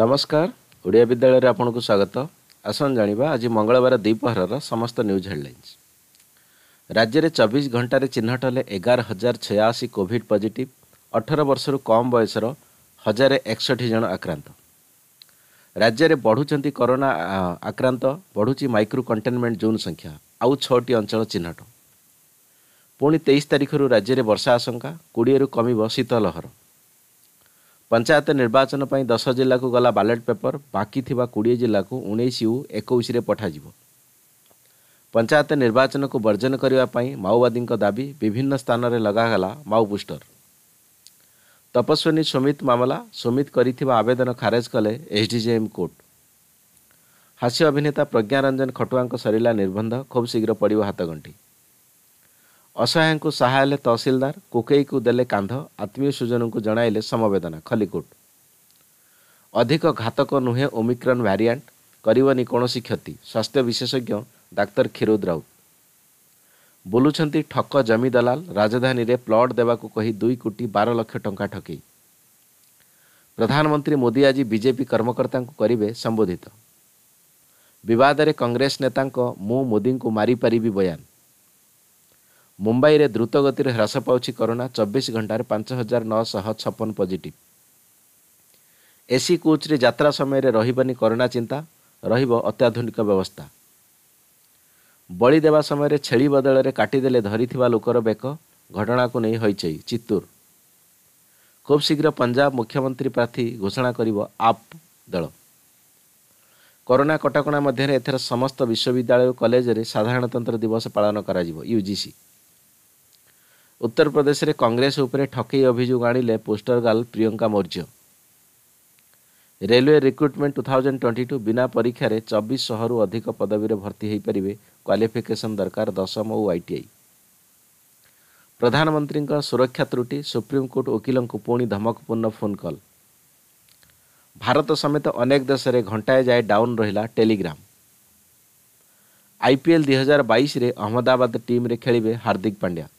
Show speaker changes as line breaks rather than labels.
ନମସ୍କାର ଓଡ଼ିଆ ବିଦ୍ୟାଳୟରେ ଆପଣଙ୍କୁ ସ୍ୱାଗତ ଆସନ୍ତୁ ଜାଣିବା ଆଜି ମଙ୍ଗଳବାର ଦ୍ୱିପହରର ସମସ୍ତ ନ୍ୟୁଜ୍ ହେଡ଼ଲାଇନ୍ସ ରାଜ୍ୟରେ ଚବିଶ ଘଣ୍ଟାରେ ଚିହ୍ନଟ ହେଲେ ଏଗାର ହଜାର ଛୟାଅଶୀ କୋଭିଡ୍ ପଜିଟିଭ୍ ଅଠର ବର୍ଷରୁ କମ୍ ବୟସର ହଜାରେ ଏକଷଠି ଜଣ ଆକ୍ରାନ୍ତ ରାଜ୍ୟରେ ବଢ଼ୁଛନ୍ତି କରୋନା ଆକ୍ରାନ୍ତ ବଢ଼ୁଛି ମାଇକ୍ରୋ କଣ୍ଟେନମେଣ୍ଟ ଜୋନ୍ ସଂଖ୍ୟା ଆଉ ଛଅଟି ଅଞ୍ଚଳ ଚିହ୍ନଟ ପୁଣି ତେଇଶ ତାରିଖରୁ ରାଜ୍ୟରେ ବର୍ଷା ଆଶଙ୍କା କୋଡ଼ିଏରୁ କମିବ ଶୀତଲହର ପଞ୍ଚାୟତ ନିର୍ବାଚନ ପାଇଁ ଦଶ ଜିଲ୍ଲାକୁ ଗଲା ବାଲେଟ୍ ପେପର ବାକି ଥିବା କୋଡ଼ିଏ ଜିଲ୍ଲାକୁ ଉଣେଇଶ ୟୁ ଏକୋଇଶରେ ପଠାଯିବ ପଞ୍ଚାୟତ ନିର୍ବାଚନକୁ ବର୍ଜନ କରିବା ପାଇଁ ମାଓବାଦୀଙ୍କ ଦାବି ବିଭିନ୍ନ ସ୍ଥାନରେ ଲଗାଗଲା ମାଓ ବୁଷ୍ଟର ତପସ୍ୱିନୀ ସୁମିତ ମାମଲା ସୁମିତ କରିଥିବା ଆବେଦନ ଖାରଜ କଲେ ଏସ୍ଡିଜେଏମ୍ କୋର୍ଟ ହାସ୍ୟ ଅଭିନେତା ପ୍ରଜ୍ଞାରଞ୍ଜନ ଖଟୁଆଙ୍କ ସରିଲା ନିର୍ବନ୍ଧ ଖୁବ୍ ଶୀଘ୍ର ପଡ଼ିବ ହାତଗଣ୍ଠି ଅସହାୟଙ୍କୁ ସାହା ହେଲେ ତହସିଲଦାର କୋକେଇକୁ ଦେଲେ କାନ୍ଧ ଆତ୍ମୀୟ ସୁଜନଙ୍କୁ ଜଣାଇଲେ ସମବେଦନା ଖଲିକୋଟ ଅଧିକ ଘାତକ ନୁହେଁ ଓମିକ୍ରନ୍ ଭାରିଆଣ୍ଟ କରିବନି କୌଣସି କ୍ଷତି ସ୍ୱାସ୍ଥ୍ୟ ବିଶେଷଜ୍ଞ ଡାକ୍ତର କ୍ଷୀରୋଦ ରାଉତ ବୁଲୁଛନ୍ତି ଠକ ଜମି ଦଲାଲ ରାଜଧାନୀରେ ପ୍ଲଟ୍ ଦେବାକୁ କହି ଦୁଇ କୋଟି ବାର ଲକ୍ଷ ଟଙ୍କା ଠକେଇ ପ୍ରଧାନମନ୍ତ୍ରୀ ମୋଦି ଆଜି ବିଜେପି କର୍ମକର୍ତ୍ତାଙ୍କୁ କରିବେ ସମ୍ବୋଧିତ ବିବାଦରେ କଂଗ୍ରେସ ନେତାଙ୍କ ମୁଁ ମୋଦିଙ୍କୁ ମାରିପାରିବି ବୟାନ ମୁମ୍ବାଇରେ ଦ୍ରୁତଗତିରେ ହ୍ରାସ ପାଉଛି କରୋନା ଚବିଶ ଘଣ୍ଟାରେ ପାଞ୍ଚ ହଜାର ନଅଶହ ଛପନ ପଜିଟିଭ୍ ଏସି କୋଚ୍ରେ ଯାତ୍ରା ସମୟରେ ରହିବନି କରୋନା ଚିନ୍ତା ରହିବ ଅତ୍ୟାଧୁନିକ ବ୍ୟବସ୍ଥା ବଳି ଦେବା ସମୟରେ ଛେଳି ବଦଳରେ କାଟିଦେଲେ ଧରିଥିବା ଲୋକର ବେକ ଘଟଣାକୁ ନେଇ ହୋଇଛି ଚିତ୍ତୁର ଖୁବ୍ ଶୀଘ୍ର ପଞ୍ଜାବ ମୁଖ୍ୟମନ୍ତ୍ରୀ ପ୍ରାର୍ଥୀ ଘୋଷଣା କରିବ ଆପ୍ ଦଳ କରୋନା କଟକଣା ମଧ୍ୟରେ ଏଥର ସମସ୍ତ ବିଶ୍ୱବିଦ୍ୟାଳୟ ଓ କଲେଜରେ ସାଧାରଣତନ୍ତ୍ର ଦିବସ ପାଳନ କରାଯିବ ୟୁଜିସି ଉତ୍ତରପ୍ରଦେଶରେ କଂଗ୍ରେସ ଉପରେ ଠକେଇ ଅଭିଯୋଗ ଆଣିଲେ poster girl Priyanka Maurya railway recruitment two thousand twenty two ବିନା ପରୀକ୍ଷାରେ ଚବିଶଶହରୁ ଅଧିକ ପଦବୀରେ ଭର୍ତ୍ତି ହୋଇପାରିବେ କ୍ୱାଲିଫିକେସନ ଦରକାର ଦଶମ ଓ ଆଇଟିଆଇ ପ୍ରଧାନମନ୍ତ୍ରୀଙ୍କ ସୁରକ୍ଷା ତ୍ରୁଟି ସୁପ୍ରିମକୋର୍ଟ ଓକିଲଙ୍କୁ ପୁଣି ଧମକପୂର୍ଣ୍ଣ ଫୋନ୍ କଲ୍ ଭାରତ ସମେତ ଅନେକ ଦେଶରେ ଘଣ୍ଟାଏ ଯାଏ ଡାଉନ୍ ରହିଲା ଟେଲିଗ୍ରାମ ଆଇପିଏଲ୍ ଦୁଇହଜାର ବାଇଶରେ ଅହମ୍ମଦାବାଦ ଟିମ୍ରେ ଖେଳିବେ ହାର୍ଦ୍ଦିକ ପାଣ୍ଡ୍ୟା